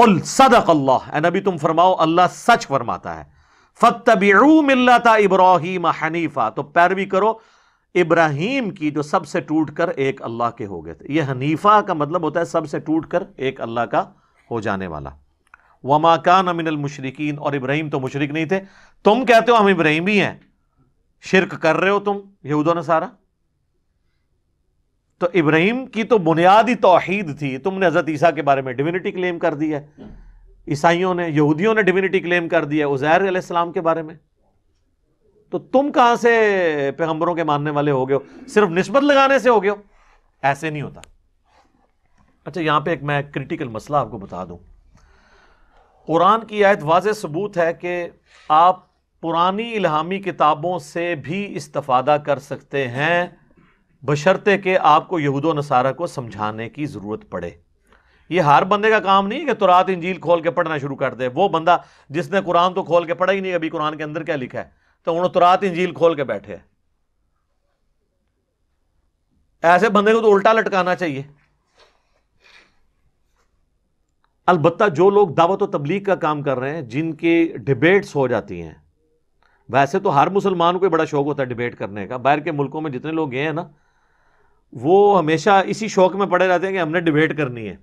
कुल सदक अल्लाह नबी तुम फरमाओ अल्लाह सच फरमाता है फतबू मिल्लता इब्राहिम हनीफा तो पैरवी करो इब्राहिम की जो सबसे टूट कर एक अल्लाह के हो गए थे यह हनीफा का मतलब होता है सबसे टूट कर एक अल्लाह का हो जाने वाला वमा का अमिनल मुशरकिन और इब्राहिम तो मुशरक नहीं थे तुम कहते हो हम इब्राहिमी हैं शिरक कर रहे हो तुम यहूदो ने सारा तो इब्राहिम की तो बुनियादी तोहीद थी तुमने हज़रत ईसा के बारे में डिविनिटी क्लेम कर दी है ईसाइयों ने यहूदियों ने डिविनिटी क्लेम कर दिया उज़ैर अलैहिस्सलाम के बारे में तो तुम कहां से पैगंबरों के मानने वाले हो गए हो सिर्फ निस्बत लगाने से हो गए हो ऐसे नहीं होता अच्छा यहां पर एक मैं क्रिटिकल मसला आपको बता दूं कुरान की आयत वाज सबूत है कि आप पुरानी इलामी किताबों से भी इस्तफादा कर सकते हैं बशर्ते के आपको यहूद नसारा को समझाने की ज़रूरत पड़े ये हर बंदे का काम नहीं है कि तुरात इंजील खोल के पढ़ना शुरू कर दे वो बंदा जिसने कुरान तो खोल के पढ़ा ही नहीं अभी कुरान के अंदर क्या लिखा है तो उन्होंने तुरात इंजील खोल के बैठे हैं ऐसे बंदे को तो उल्टा लटकाना चाहिए अलबत्ता जो लोग दावत और तबलीग का काम कर रहे हैं जिनके डिबेट्स हो जाती हैं वैसे तो हर मुसलमान को बड़ा शौक होता है डिबेट करने का बाहर के मुल्कों में जितने लोग गए हैं ना वो हमेशा इसी शौक में पड़े रहते हैं कि हमने डिबेट करनी है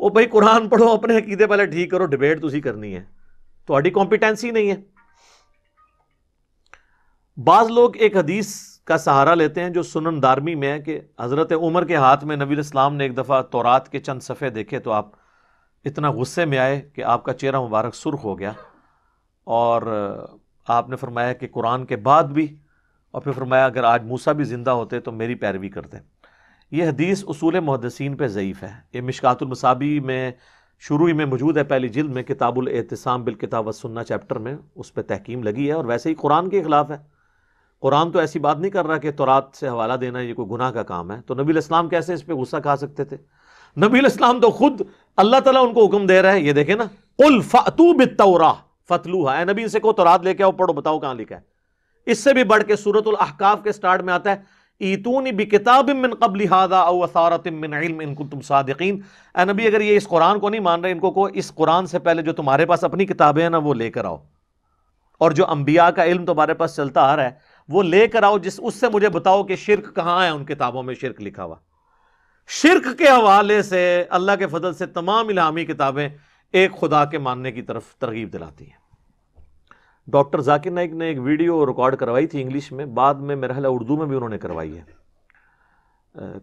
वो भाई क़ुरान पढ़ो अपने ਆਪਣੇ पहले ठीक करो डिबेट तो करनी है तो ਤੁਹਾਡੀ कॉम्पिटेंसी नहीं है बाज़ लोग एक हदीस का सहारा लेते हैं जो सुनन दारमी में है कि हज़रत उमर के हाथ में नबी इस्लाम ने एक दफ़ा तौरात के चंद सफ़े देखे तो आप इतना गुस्से में आए कि आपका चेहरा मुबारक सुर्ख हो गया और आपने फरमाया कि कुरान के बाद भी और फिर फरमाया अगर आज मूसा भी ज़िंदा होते तो मेरी पैरवी करते ये हदीस उसूल मुहदसिन पर ज़यीफ़ है ये मिशकातुलमसाबी में शुरू ही में मौजूद है पहली जिल्द में किताबुल एहतसाम बिल किताब सुन्ना चैप्टर में उस पर तहकीम लगी है और वैसे ही कुरान के ख़िलाफ़ है कुरान तो ऐसी बात नहीं कर रहा कि तौरात से हवाला देना ये कोई गुनाह का काम है तो नबी इस्लाम कैसे इस पर गुस्सा खा सकते थे नबी इस्लाम तो खुद अल्लाह ताला उनको हुक्म दे रहा है ये देखे ना उल फतू बितौरा फतलू है नबी इसे को तौरात लेके आओ पढ़ो बताओ कहाँ लिखा है इससे भी बढ़ के सूरत अहकाफ के स्टार्ट में आता है ईतून बि किताब मिन कबल हादा असारत मिन इल्म इनको नबी अगर ये इस कुरान को नहीं मान रहे इनको को इस कुरान से पहले जो तुम्हारे पास अपनी किताबें हैं ना वो लेकर आओ और जो अंबिया का इल्म तुम्हारे पास चलता आ रहा है वो लेकर आओ जिस उससे मुझे बताओ कि शिरक कहाँ है उन किताबों में शिरक लिखा हुआ शिरक के हवाले से अल्लाह के फजल से तमाम इलामी किताबें एक खुदा के मानने की तरफ तरगीब दिलाती है डॉक्टर जाकिर नाइक ने एक वीडियो रिकॉर्ड करवाई थी इंग्लिश में बाद में मेरा ख्याल उर्दू में भी उन्होंने करवाई है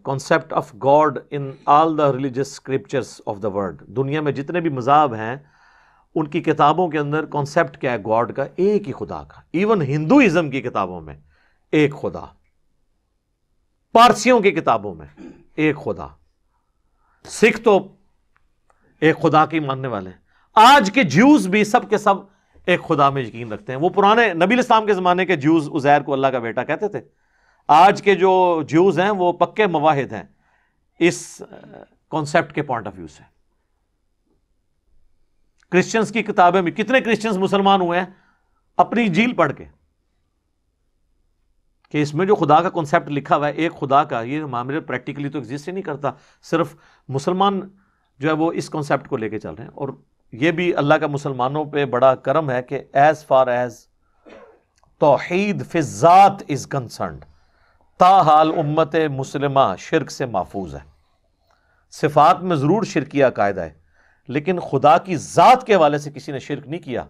concept of God in all the religious scriptures of the world दुनिया में जितने भी मज़ाब हैं उनकी किताबों के अंदर कॉन्सेप्ट क्या है गॉड का एक ही खुदा का इवन हिंदुज़म की किताबों में एक खुदा पारसियों की किताबों में एक खुदा सिख तो एक खुदा के मानने वाले आज के ज्यूज भी सब के सब एक खुदा में यकीन रखते हैं वो पुराने नबी इस्लाम के ज़माने के ज्यूज़ उज़ैर को अल्लाह का बेटा कहते थे आज के जो ज्यूज़ हैं वो पक्के मवाहिद हैं इस कॉन्सेप्ट के पॉइंट ऑफ व्यू से क्रिश्चियंस की किताबें में कितने क्रिश्चियंस मुसलमान हुए हैं अपनी झील पढ़ के कि इसमें जो खुदा का कॉन्सेप्ट लिखा हुआ है एक खुदा का ये मामले प्रैक्टिकली तो एग्जिस्ट ही नहीं करता सिर्फ मुसलमान जो है वो इस कॉन्सेप्ट को लेके चल रहे हैं और ये भी अल्लाह का मुसलमानों पे बड़ा करम है कि एज़ फार एज़ तोहद फिज़ात इज़ कंसर्न ताहाल उम्मत मुसलम शिरक से महफूज है सिफात में ज़रूर शिरकिया कायदा है लेकिन खुदा की ज़ात के हवाले से किसी ने शिरक नहीं किया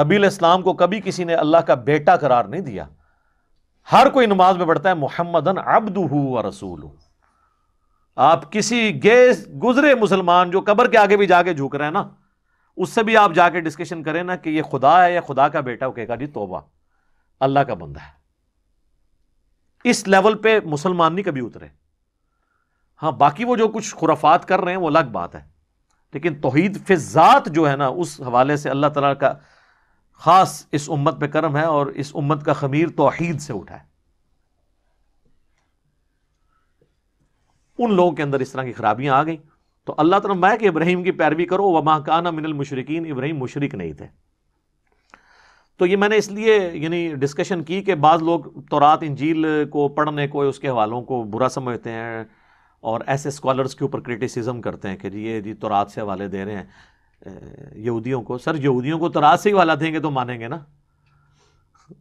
नबी इस्लाम को कभी किसी ने अल्लाह का बेटा करार नहीं दिया हर कोई नमाज में बढ़ता है मोहम्मदन अब्दू व रसूल आप किसी गैस गुजरे मुसलमान जो कबर के आगे भी जाके झुक रहे हैं ना उससे भी आप जाके डिस्कशन करें ना कि ये खुदा है या खुदा का बेटा वो कहेगा जी तोबा अल्लाह का बंदा है इस लेवल पे मुसलमान नहीं कभी उतरे हाँ बाकी वो जो कुछ खुराफात कर रहे हैं वो अलग बात है लेकिन तोहहीद फिजात जो है ना उस हवाले से अल्लाह तला का ख़ास इस उम्मत पर कर्म है और इस उम्मत का खमीर तोहद से उठा है उन लोगों के अंदर इस तरह की खराबियां आ गई तो अल्लाह तरमाया कि इब्राहिम की पैरवी करो व माकाना मिनल मुशरकिन इब्राहिम मुशरक नहीं थे तो ये मैंने इसलिए यानी डिस्कशन की कि बाज़ लोग तौरात इंजील को पढ़ने को उसके हवालों को बुरा समझते हैं और ऐसे स्कॉलर्स के ऊपर क्रिटिसिज्म करते हैं कि जी ये जी तौरात से हवाले दे रहे हैं यहूदियों को सर यहूदियों को रात से ही हवाला देंगे तो मानेंगे ना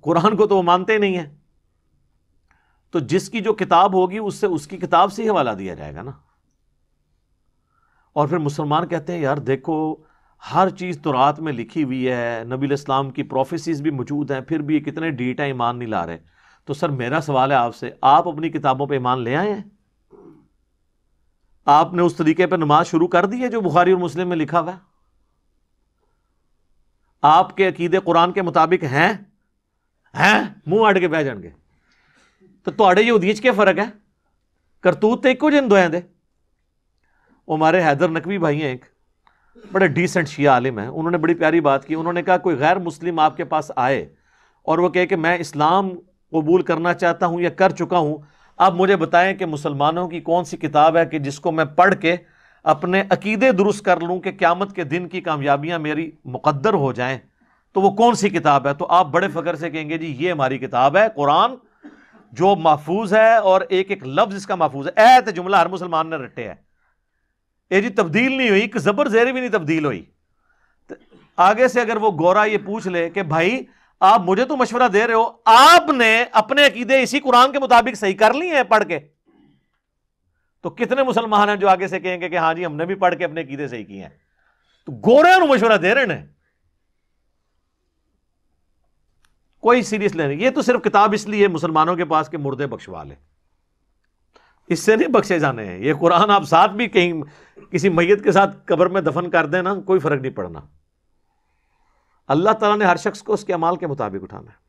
कुरान को तो वो मानते ही नहीं हैं तो जिसकी जो किताब होगी उससे उसकी किताब से ही हवाला दिया जाएगा ना और फिर मुसलमान कहते हैं यार देखो हर चीज़ तो रात में लिखी हुई है नबी इस्लाम की प्रोफेसीज भी मौजूद हैं फिर भी ये कितने डेटा ईमान नहीं ला रहे तो सर मेरा सवाल है आपसे आप अपनी किताबों पे ईमान ले आए हैं आपने उस तरीके पर नमाज शुरू कर दी है जो बुखारी और मुस्लिम में लिखा हुआ है आपके अकीदे कुरान के मुताबिक हैं हैं मुंह अड़ के बह जाएंगे तो थोड़े यहूदीज के फर्क है करतूत तो एको जिन दोएं दे वो हमारे हैदर नकवी भाई हैं एक बड़े डिसेंट शिया आलिम हैं उन्होंने बड़ी प्यारी बात की उन्होंने कहा कोई गैर मुस्लिम आपके पास आए और वो कहे कि मैं इस्लाम कबूल करना चाहता हूँ या कर चुका हूँ आप मुझे बताएं कि मुसलमानों की कौन सी किताब है कि जिसको मैं पढ़ के अपने अकीदे दुरुस्त कर लूँ कि क़्यामत के दिन की कामयाबियाँ मेरी मुकद्दर हो जाएँ तो वो कौन सी किताब है तो आप बड़े फ़ख्र से कहेंगे जी ये हमारी किताब है कुरान जो महफूज है और एक एक लफ्ज़ इसका महफूज है ऐत जुमला हर मुसलमान ने रटे है ये जी तब्दील नहीं हुई एक जबर जेर भी नहीं तब्दील हुई आगे से अगर वो गौरा ये पूछ ले कि भाई आप मुझे तो मशवरा दे रहे हो आपने अपने अकीदे इसी कुरान के मुताबिक सही कर लिए हैं पढ़ के तो कितने मुसलमान हैं जो आगे से कहेंगे कि हाँ जी हमने भी पढ़ के अपने अकीदे सही किए हैं तो गोरे मशवरा दे रहे हैं कोई सीरियस नहीं ये तो सिर्फ किताब इसलिए मुसलमानों के पास के मुर्दे बख्शवा ले इससे नहीं बख्शे जाने हैं ये कुरान आप साथ भी कहीं किसी मैयत के साथ कब्र में दफन कर देना कोई फ़र्क नहीं पड़ना अल्लाह ताला ने हर शख्स को उसके अमाल के मुताबिक उठाना है